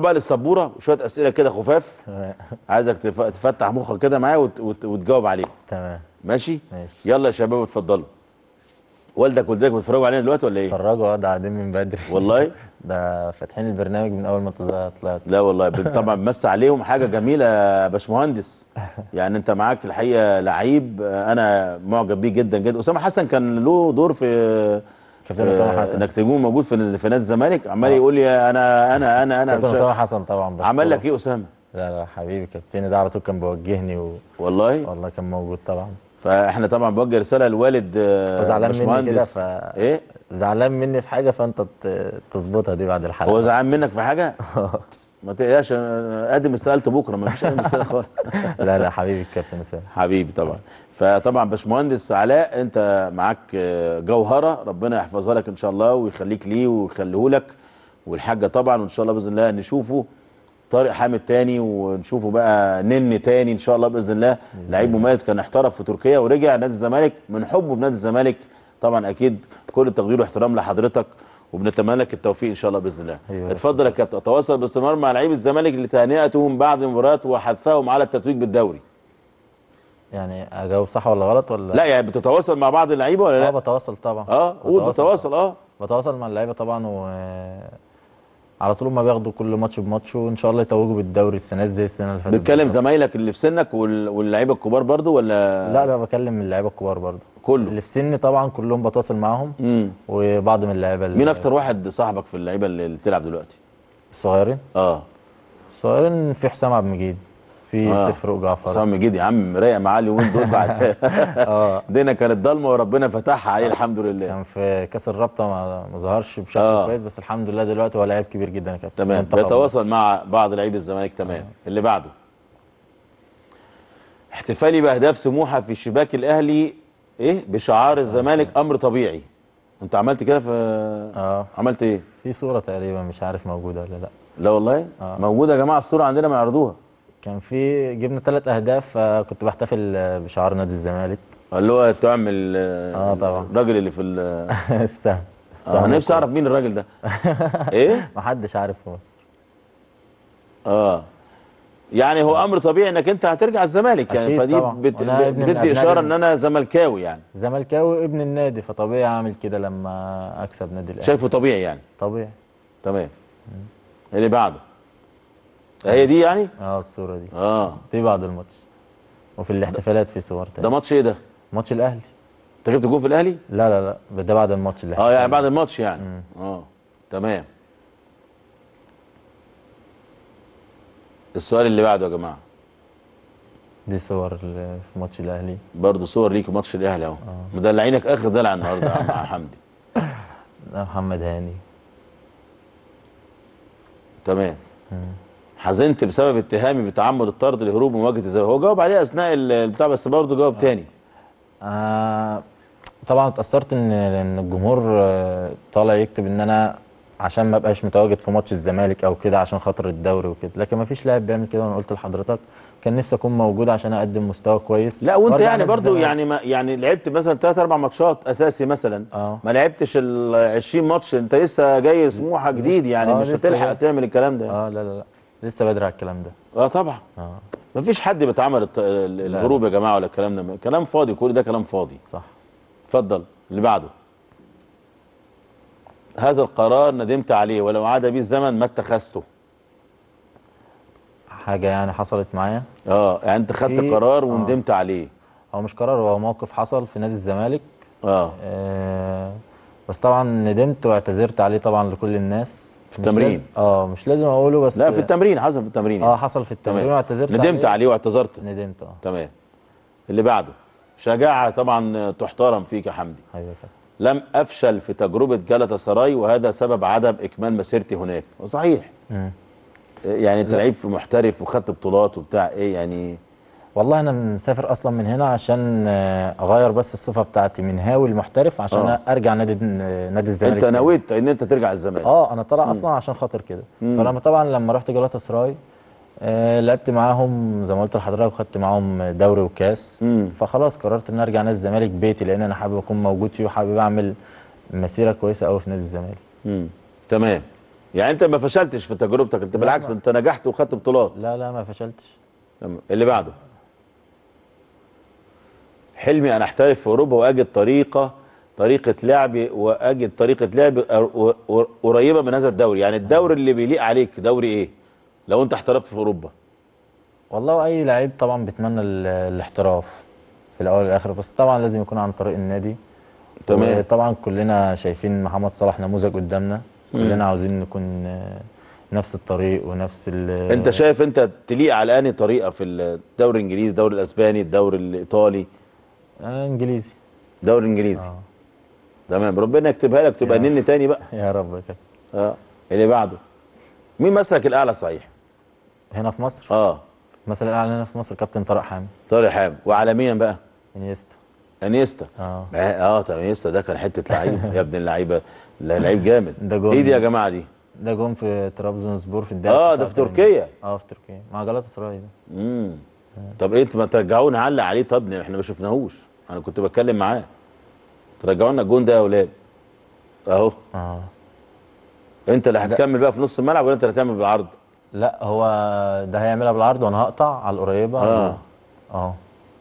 بقى للسبوره شويه اسئله كده خفاف تمام عايزك تفتح مخك كده معايا وت... وت... وتجاوب عليه تمام ماشي ماشي يلا يا شباب اتفضلوا والدك والدتك بيتفرجوا علينا دلوقتي ولا ايه؟ اتفرجوا اه ده قاعدين من بدري والله ده فاتحين البرنامج من اول ما طلعت لا والله طبعا بمس عليهم حاجه جميله يا باشمهندس يعني انت معاك الحقيقه لعيب انا معجب بيه جدا جدا اسامه حسن كان له دور في كابتن آه اسامه حسن انك تكون موجود في في نادي الزمالك عمال آه. يقول لي انا انا انا انا كابتن اسامه حسن طبعا عمل لك ايه اسامه؟ لا لا حبيبي كابتن ده على طول كان بيوجهني و... والله والله كان موجود طبعا فاحنا طبعا بوجه رساله للوالد آه، زعلان مني كده ف ايه زعلان مني في حاجه فانت تظبطها دي بعد الحلقه هو زعلان منك في حاجه ما تقلقش قدم استقالته بكره ما فيش اي مشكله خالص لا لا حبيبي الكابتن اسامه حبيبي طبعا فطبعا باشمهندس علاء انت معاك آه، جوهره ربنا يحفظها لك ان شاء الله ويخليك ليه ويخليه لك والحاجه طبعا وان شاء الله باذن الله نشوفه طارق حامد تاني ونشوفه بقى نن تاني ان شاء الله باذن الله لعيب مميز كان احترف في تركيا ورجع نادي الزمالك من حبه في نادي الزمالك طبعا اكيد كل التقدير واحترام لحضرتك وبنتمنى لك التوفيق ان شاء الله باذن الله أيوة. اتفضل يا كابتن اتواصل باستمرار مع لعيب الزمالك لتهنئتهم بعد مباراه وحثهم على التتويج بالدوري يعني اجاوب صح ولا غلط ولا لا يعني بتتواصل مع بعض اللعيبه ولا لا اه بتواصل طبعا اه قول بتواصل اه بتواصل مع اللعيبه طبعا و على طول ما بياخدوا كل ماتش بماتش وان شاء الله يتوجوا بالدوري السنه دي زي السنه اللي فاتت بتكلم زمايلك اللي في سنك واللعيبه الكبار برضو ولا لا لا بكلم اللعيبه الكبار برضو كله اللي في سني طبعا كلهم بتواصل معاهم وبعض من اللعيبه مين اكتر واحد صاحبك في اللعيبه اللي بتلعب دلوقتي الصغيرين اه الصغيرين في حسام عبد المجيد في آه. سفر وجعفر صم جدي يا عم رايق معاه اليومين دول بعد آه. اه دينا كانت ضلمه وربنا فتحها عليه الحمد لله كان في كاس الرابطه ما ظهرش بشكل آه. كويس بس الحمد لله دلوقتي هو لعيب كبير جدا يا كابتن تمام بيتواصل مع بعض لعيبه الزمالك تمام آه. اللي بعده احتفالي باهداف سموحه في الشباك الاهلي ايه بشعار الزمالك يعني. امر طبيعي انت عملت كده في اه عملت ايه في صوره تقريبا مش عارف موجوده ولا لا لا والله آه. موجوده يا جماعه الصوره عندنا ما كان في جبنا ثلاث اهداف فكنت بحتفل بشعار نادي الزمالك اللي هو تعمل اه طبعا الراجل اللي في السهم آه نفسي اعرف مين الراجل ده ايه محدش عارف في مصر اه يعني هو امر طبيعي انك انت هترجع الزمالك يعني فدي بت... بتدي اشاره ان انا زملكاوي يعني زملكاوي ابن النادي فطبيعي اعمل كده لما اكسب نادي الاهلي شايفه طبيعي يعني طبيعي تمام اللي بعده هي دي يعني؟ اه الصوره دي اه دي بعد الماتش وفي الاحتفالات في صور تاني ده ماتش ايه ده؟ ماتش الاهلي انت جبت جول في الاهلي؟ لا لا لا ده بعد الماتش اللي اه يعني بعد الماتش يعني اه تمام السؤال اللي بعده يا جماعه دي صور في ماتش الاهلي برضه صور ليك ماتش الاهلي اهو آه. مدلعينك اخر دلع النهارده مع حمدي محمد هاني تمام حزنت بسبب اتهامي بتعمد الطرد لهروب من مواجهه الزاويه هو جاوب عليه اثناء البتاع بس برضه جاوب آه. تاني انا طبعا اتاثرت ان ان الجمهور آه، طالع يكتب ان انا عشان ما ابقاش متواجد في ماتش الزمالك او كده عشان خاطر الدوري وكده لكن ما فيش لاعب بيعمل كده وانا قلت لحضرتك كان نفسي اكون موجود عشان اقدم مستوى كويس لا وانت يعني برضو يعني ما يعني لعبت مثلا ثلاث اربع ماتشات اساسي مثلا آه. ما لعبتش ال 20 ماتش انت لسه جاي سموحه جديد يعني آه مش هتلحق تعمل الكلام ده اه لا لا لا لسه بدري على الكلام ده اه طبعا اه مفيش حد بيتعمل الغروب يا جماعه ولا الكلام ده كلام فاضي كل ده كلام فاضي صح اتفضل اللي بعده هذا القرار ندمت عليه ولو عاد بي الزمن ما اتخذته حاجه يعني حصلت معايا اه يعني انت خدت قرار آه. وندمت آه. عليه هو مش قرار هو موقف حصل في نادي الزمالك آه. اه بس طبعا ندمت واعتذرت عليه طبعا لكل الناس في التمرين اه مش لازم اقوله بس لا في التمرين حصل في التمرين يعني. اه حصل في التمرين واعتذرت ندمت عليه, واعتذرت ندمت اه تمام اللي بعده شجاعه طبعا تحترم فيك يا حمدي أيوة لم افشل في تجربه جلطه سراي وهذا سبب عدم اكمال مسيرتي هناك وصحيح يعني انت لعيب محترف وخدت بطولات وبتاع ايه يعني والله انا مسافر اصلا من هنا عشان آه، اغير بس الصفه بتاعتي من هاوي المحترف عشان أوه. ارجع نادي آه، نادي الزمالك انت نويت ان انت ترجع الزمالك اه انا طالع اصلا عشان خاطر كده فلما طبعا لما رحت جلاتا سراي آه لعبت معاهم زي ما قلت لحضرتك وخدت معاهم دوري وكاس مم. فخلاص قررت ان ارجع نادي الزمالك بيتي لان انا حابب اكون موجود فيه وحابب اعمل مسيره كويسه قوي في نادي الزمالك تمام يعني انت ما فشلتش في تجربتك انت بالعكس انت نجحت وخدت بطولات لا لا ما فشلتش اللي بعده حلمي أن أحترف في أوروبا وأجد طريقة طريقة لعبي وأجد طريقة لعب قريبة من هذا الدوري يعني الدوري اللي بيليق عليك دوري إيه لو أنت احترفت في أوروبا والله أي لعيب طبعا بيتمنى الاحتراف في الأول والآخر بس طبعا لازم يكون عن طريق النادي تمام طبعا كلنا شايفين محمد صلاح نموذج قدامنا كلنا عاوزين نكون نفس الطريق ونفس ال انت شايف انت تليق على انهي طريقه في الدوري الانجليزي الدوري الاسباني الدوري الايطالي آه، انجليزي دوري انجليزي آه. تمام ربنا يكتبها لك تبقى نني تاني بقى يا رب كده اه اللي بعده مين مسلك الاعلى صحيح هنا في مصر اه مثلا الاعلى هنا في مصر كابتن طارق حامد طارق حامد وعالميا بقى انيستا انيستا اه اه طب انيستا ده كان حته لعيب يا ابن اللعيبه لعيب جامد ده جون ايه دي يا جماعه دي ده جون في ترابزون سبور في الدوري اه ده في تركيا اه في تركيا مع جلطه سراي ده امم طب ايه ما ترجعوني علق عليه طب احنا ما شفناهوش انا كنت بتكلم معاه ترجعوا لنا الجون ده يا اولاد اهو اه انت اللي هتكمل بقى في نص الملعب ولا انت اللي هتعمل بالعرض لا هو ده هيعملها بالعرض وانا هقطع على القريبه اه اه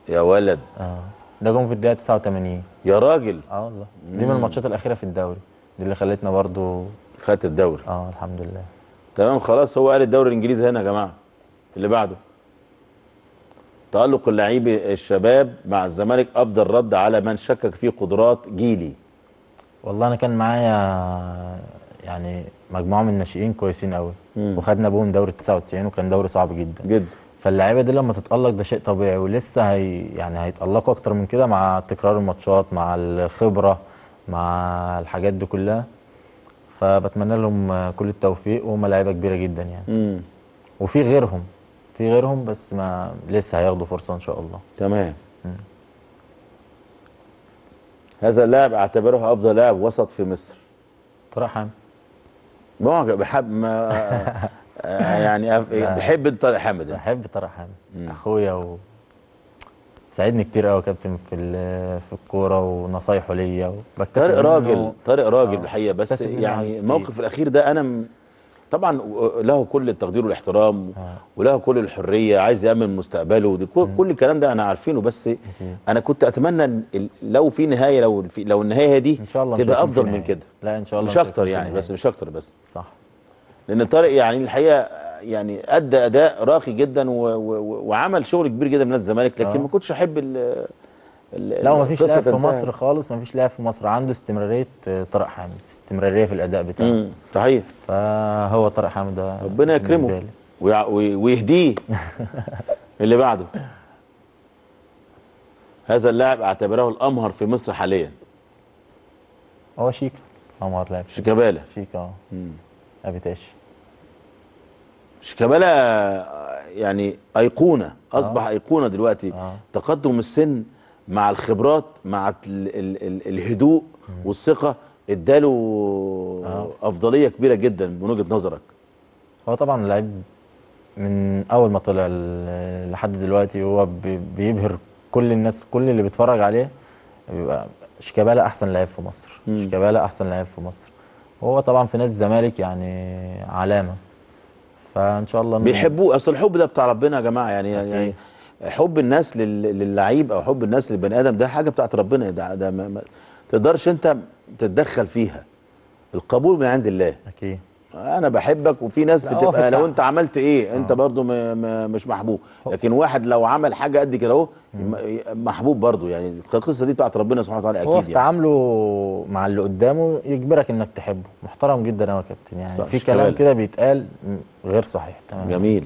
يا ولد اه ده جون في الدقيقه 89 يا راجل اه والله دي من الماتشات الاخيره في الدوري دي اللي خلتنا برضو خدت الدوري اه الحمد لله تمام خلاص هو قال الدوري الانجليزي هنا يا جماعه اللي بعده تألق اللعيب الشباب مع الزمالك أفضل رد على من شكك في قدرات جيلي والله أنا كان معايا يعني مجموعة من الناشئين كويسين قوي وخدنا بهم دوري 99 وكان دوري صعب جدا جدا فاللعيبه دي لما تتالق ده شيء طبيعي ولسه هي يعني هيتالقوا اكتر من كده مع تكرار الماتشات مع الخبره مع الحاجات دي كلها فبتمنى لهم كل التوفيق وهم لعيبه كبيره جدا يعني مم. وفي غيرهم في غيرهم بس ما لسه هياخدوا فرصه ان شاء الله تمام هذا اللاعب اعتبره افضل لاعب وسط في مصر طارق حامد بحب ما يعني بحب طارق حامد بحب طارق حامد اخويا و ساعدني كتير قوي كابتن في في الكوره ونصايحه ليا طارق راجل طارق راجل آه. الحقيقه بس يعني الموقف الاخير ده انا طبعا آه، له كل التقدير والاحترام آه. وله كل الحريه عايز يامن مستقبله دي كل, كل الكلام ده انا عارفينه بس انا كنت اتمنى لو في نهايه لو في لو النهايه دي إن شاء الله تبقى افضل من كده لا ان شاء الله مش اكتر يعني بس مش اكتر بس صح لان طارق يعني الحقيقه يعني ادى اداء راقي جدا و و وعمل شغل كبير جدا من الزمالك لكن آه. ما كنتش احب لا ما فيش لاعب في مصر خالص مفيش لاعب في مصر عنده استمراريه آه، طارق حامد استمراريه في الاداء بتاعه صحيح فهو طارق حامد ده ربنا يكرمه ويهديه اللي بعده هذا اللاعب اعتبره الامهر في مصر حاليا هو شيكا امهر لاعب شيكابالا شيكا اه ابي تاشي شيكابالا يعني ايقونه اصبح آه. ايقونه دلوقتي آه. تقدم السن مع الخبرات مع الـ الـ الـ الهدوء والثقه اداله آه. افضليه كبيره جدا من وجهه نظرك هو طبعا اللعيب من اول ما طلع لحد دلوقتي هو بيبهر كل الناس كل اللي بيتفرج عليه بيبقى شيكابالا احسن لعيب في مصر شيكابالا احسن لعيب في مصر وهو طبعا في نادي الزمالك يعني علامه فان شاء الله بيحبوه اصل الحب ده بتاع ربنا يا جماعه يعني يعني, يعني حب الناس للعيب او حب الناس للبني ادم ده حاجه بتاعت ربنا ده, ده ما, ما تقدرش انت تتدخل فيها القبول من عند الله اكيد انا بحبك وفي ناس بتبقى لو انت عملت ايه آه. انت برضو مش محبوب لكن واحد لو عمل حاجه قد كده اهو محبوب برضو يعني القصه دي بتاعت ربنا سبحانه وتعالى اكيد هو في يعني. تعامله مع اللي قدامه يجبرك انك تحبه محترم جدا يا كابتن يعني في كلام كده بيتقال غير صحيح تمام جميل